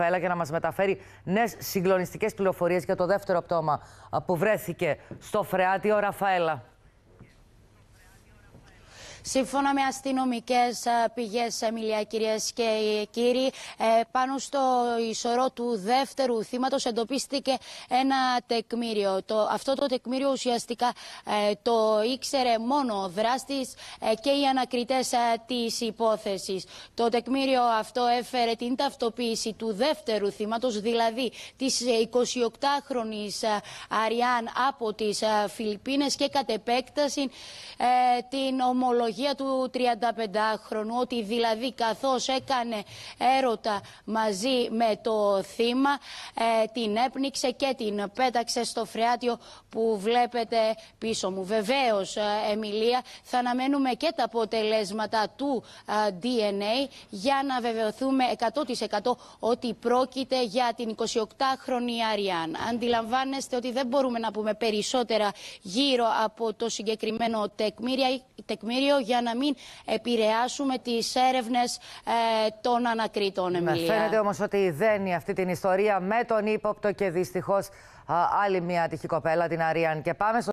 Ραφαέλα για να μας μεταφέρει νέες συγκλονιστικές πληροφορίες για το δεύτερο πτώμα που βρέθηκε στο Φρεάτιο. Ραφαέλα. Σύμφωνα με αστυνομικές ε, πηγές, Εμιλία, κυρίες και κύριοι, ε, πάνω στο ισορό του δεύτερου θύματος εντοπίστηκε ένα τεκμήριο. Το, αυτό το τεκμήριο ουσιαστικά ε, το ήξερε μόνο ο δράστης και οι ανακριτές της υπόθεσης. Το τεκμήριο αυτό έφερε την ταυτοποίηση του δεύτερου θύματος, δηλαδή της 28χρονη Αριάν από τις Φιλιππίνες και κατ' επέκταση την ομολογία για του 35χρονου ότι δηλαδή καθώς έκανε έρωτα μαζί με το θύμα ε, την έπνιξε και την πέταξε στο φρεάτιο που βλέπετε πίσω μου. Βεβαίως, ε, Εμιλία, θα αναμένουμε και τα αποτελέσματα του DNA ε, για να βεβαιωθούμε 100% ότι πρόκειται για την 28χρονη Αριάν. Αντιλαμβάνεστε ότι δεν μπορούμε να πούμε περισσότερα γύρω από το συγκεκριμένο τεκμήρια τεκμήριο για να μην επηρεάσουμε τις έρευνες ε, των ανακρίτων. Ναι, Εμιλία. Φαίνεται όμως ότι δένει αυτή την ιστορία με τον ύποπτο και δυστυχώς άλλη μια τυχή κοπέλα, την Αριάν. Και πάμε στο